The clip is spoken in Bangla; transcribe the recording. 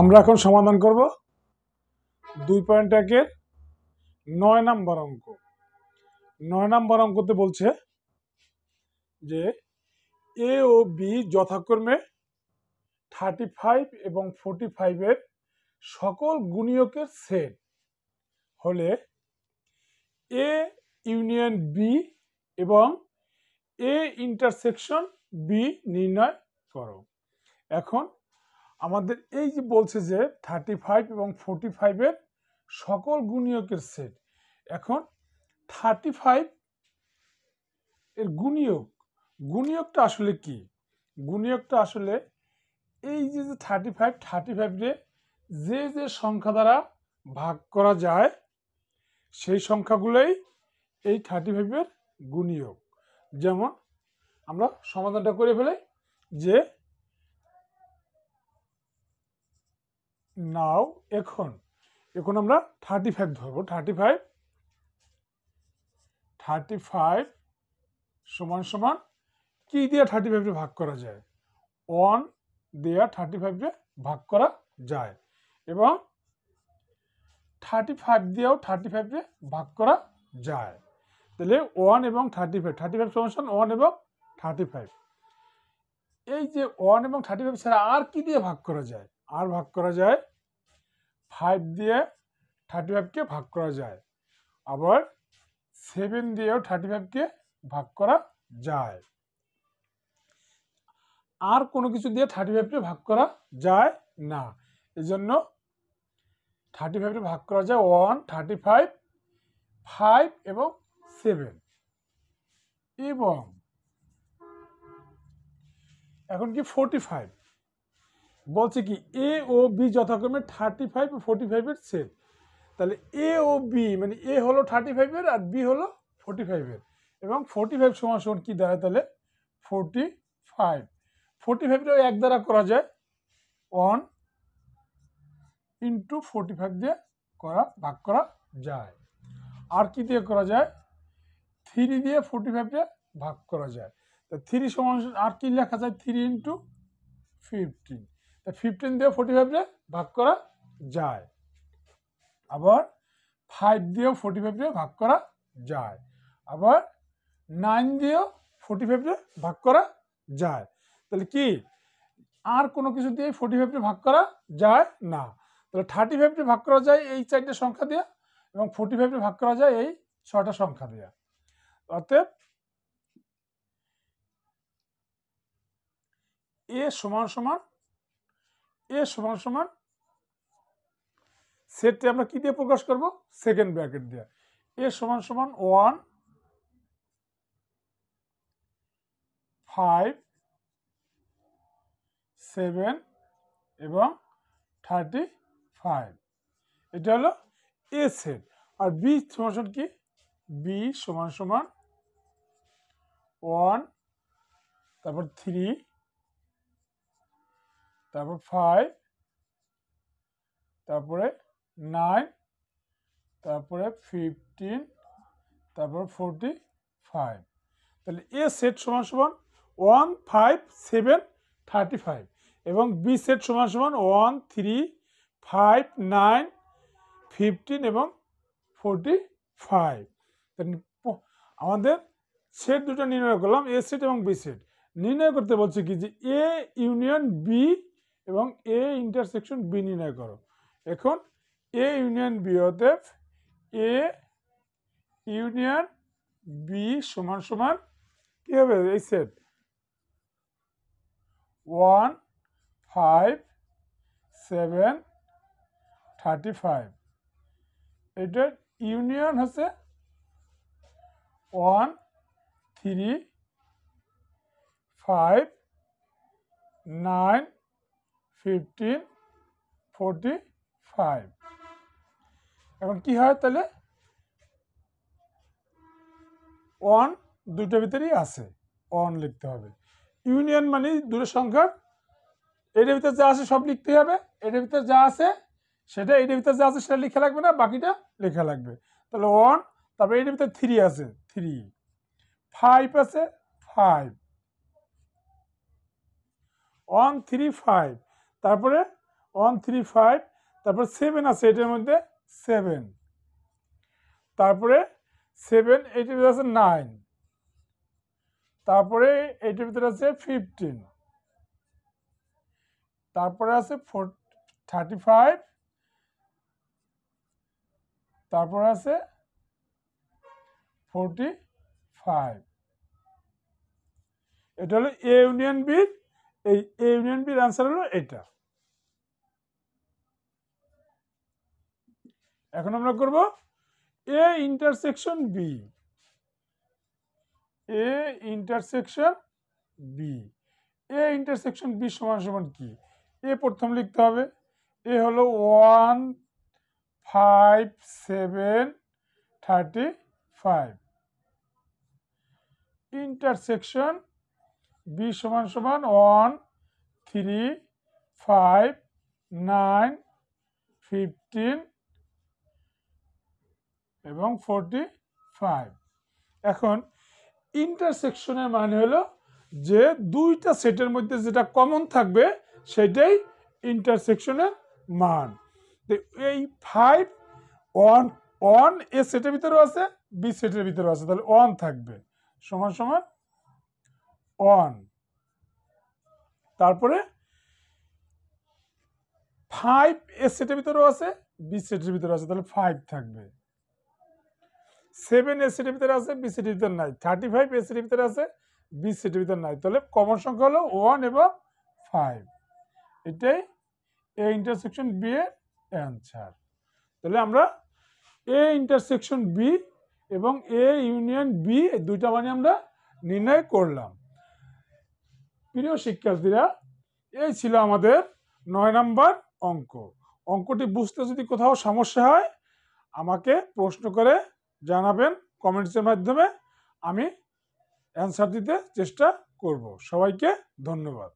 আমরা এখন সমাধান করব দুই পয়েন্ট একের নয় নাম্বার অঙ্ক নয় নাম্বার অঙ্কতে বলছে যে এ ও বি যথাক্রমে থার্টি ফাইভ এবং ফোর্টি ফাইভের সকল গুণীয়কের সেট হলে এ ইউনিয়ন বি এবং এ ইন্টারসেকশন বি নির্ণয় করো এখন আমাদের এই যে বলছে যে থার্টি ফাইভ এবং ফোর্টি ফাইভের সকল গুণীয়কের সেট এখন থার্টি ফাইভ এর গুণীয়ক গুণীয়কটা আসলে কি গুণীয়কটা আসলে এই যে যে থার্টি ফাইভ থার্টি ফাইভে যে যে সংখ্যা দ্বারা ভাগ করা যায় সেই সংখ্যাগুলোই এই থার্টি ফাইভের গুণীয়ক যেমন আমরা সমাধানটা করে ফেলে যে নাও এখন এখন আমরা থার্টি ফাইভ ধরবো থার্টি ফাইভ থার্টি ফাইভ সমান সমান কী দিয়ে থার্টি ফাইভে ভাগ করা যায় ওয়ান দেয়া থার্টি ফাইভে ভাগ করা যায় এবং থার্টি ফাইভ দিয়েও থার্টি ফাইভে ভাগ করা যায় তাহলে ওয়ান এবং থার্টি ফাইভ থার্টি ফাইভ সমান ওয়ান এবং থার্টি ফাইভ এই যে ওয়ান এবং থার্টি ফাইভ ছাড়া আর কি দিয়ে ভাগ করা যায় আর ভাগ করা যায় ফাইভ দিয়ে থার্টি ফাইভকে ভাগ করা যায় আবার সেভেন দিয়েও থার্টি ফাইভকে ভাগ করা যায় আর কোনো কিছু দিয়ে থার্টি ফাইভকে ভাগ করা যায় না এই জন্য থার্টি ফাইভকে ভাগ করা যায় ওয়ান থার্টি ফাইভ ফাইভ এবং সেভেন এবং এখন কি ফোরটি ফাইভ বলছে কি এ ও বি যথাক্রমে থার্টি ফাইভ ফোর্টি ফাইভের সেল তাহলে এ ও বি মানে এ হলো থার্টি ফাইভের আর বি হলো ফোর্টি ফাইভের এবং ফোর্টি ফাইভ সমান সমান কী দাঁড়ায় তাহলে ফোর্টি ফাইভ ফোর্টি ফাইভটাও এক দ্বারা করা যায় ওয়ান ইন্টু ফোর্টি ফাইভ দিয়ে করা ভাগ করা যায় আর কি দিয়ে করা যায় থ্রি দিয়ে ফোর্টি ফাইভ দিয়ে ভাগ করা যায় তো থ্রি সমান আর কি লেখা যায় থ্রি ইন্টু ফিফটিন তা ফিফটিন দিয়ে ফোর্টি ফাইভে ভাগ করা যায় আবার ফাইভ দিয়েও ফোর্টি ফাইভে ভাগ করা যায় আবার নাইন দিয়েও ফোর্টি ফাইভে ভাগ করা যায় তাহলে কি আর কোনো কিছু দিয়ে ফোর্টি ফাইভে ভাগ করা যায় না তাহলে থার্টি ফাইভে ভাগ করা যায় এই চারটে সংখ্যা দিয়ে এবং ফোর্টি ফাইভে ভাগ করা যায় এই ছটা সংখ্যা দিয়ে অতএব এ সমান সমান এ সমান সমান সেটটি আমরা কি দিয়ে প্রকাশ করব সেকেন্ড ব্র্যাকেট দিয়ে এ সমান সমান ওয়ান ফাইভ সেভেন এবং থার্টি ফাইভ এটা হলো এ সেট আর বি সমান সমান কি বি সমান সমান ওয়ান তারপর থ্রি তারপর ফাইভ তারপরে নাইন তারপরে ফিফটিন তারপর ফোরটি ফাইভ তাহলে এ সেট সমান সমান one five seven thirty five এবং বি সেট সমান সমান one three five nine fifteen এবং ফোরটি ফাইভ আমাদের সেট দুটো নির্ণয় করলাম এ সেট এবং বি সেট নির্ণয় করতে বলছে কি যে এ ইউনিয়ন বি এবং এ ইন্টারসেকশন বি নির্ণয় করো এখন এ ইউনিয়ন বি অতএব এ ইউনিয়ন বি সমান সমান কি হবে এই set one five seven thirty five এটার ইউনিয়ন হচ্ছে one three five nine fifteen forty five এখন কি হয় তাহলে ওয়ান দুইটার ভিতরেই আছে ওয়ান লিখতে হবে ইউনিয়ন মানে দুটো সংখ্যার এটার ভিতরে যা আছে সব লিখতে হবে এটার ভিতরে যা আছে সেটা এটার ভিতরে যা আছে সেটা লেখা লাগবে না বাকিটা লেখা লাগবে তাহলে ওয়ান তারপরে এটার ভিতরে থ্রি আছে থ্রি ফাইভ আছে ফাইভ ওয়ান থ্রি ফাইভ তারপরে ওয়ান থ্রি ফাইভ তারপরে সেভেন আছে এটার মধ্যে সেভেন তারপরে সেভেন এইটের ভিতরে আছে নাইন তারপরে এটার ভিতরে আছে ফিফটিন তারপরে আছে ফোর থার্টি ফাইভ তারপরে আছে ফোরটি ফাইভ এটা হলো এ ইউনিয়ন বির এই এ ইউনিয়ন বির আনসার হলো এটা এখন আমরা করব A intersection B A intersection B A intersection B সমান সমান কি এ প্রথম লিখতে হবে এ হলো one five seven thirty five intersection B সমান সমান one three five nine fifteen এবং ফোরটি ফাইভ এখন ইন্টারসেকশনের মানে হলো যে দুইটা সেটের মধ্যে যেটা কমন থাকবে সেটাই ইন্টারসেকশনের মান এই ফাইভ ওয়ান ওয়ান এ সেটের ভিতরেও আছে বি সেটের ভিতরেও আছে তাহলে ওয়ান থাকবে সমান সমান ওয়ান তারপরে ফাইভ এ সেটের ভিতরেও আছে বি সেটের ভিতরে আছে তাহলে ফাইভ থাকবে সেভেন এসিডির ভিতরে আছে বিসিটির ভিতরে নাই থার্টি ফাইভ এসিটির ভিতরে আছে বিসিটির ভিতরে নাই তাহলে কমন সংখ্যা হলো ওয়ান এবং ফাইভ এটাই এ ইন্টারসেকশন বি এর অ্যান্সার তাহলে আমরা এ ইন্টারসেকশন বি এবং এ ইউনিয়ন বি দুইটা মানে আমরা নির্ণয় করলাম প্রিয় শিক্ষার্থীরা এই ছিল আমাদের নয় নাম্বার অঙ্ক অঙ্কটি বুঝতে যদি কোথাও সমস্যা হয় আমাকে প্রশ্ন করে জানাবেন কমেন্টসের মাধ্যমে আমি অ্যান্সার দিতে চেষ্টা করব সবাইকে ধন্যবাদ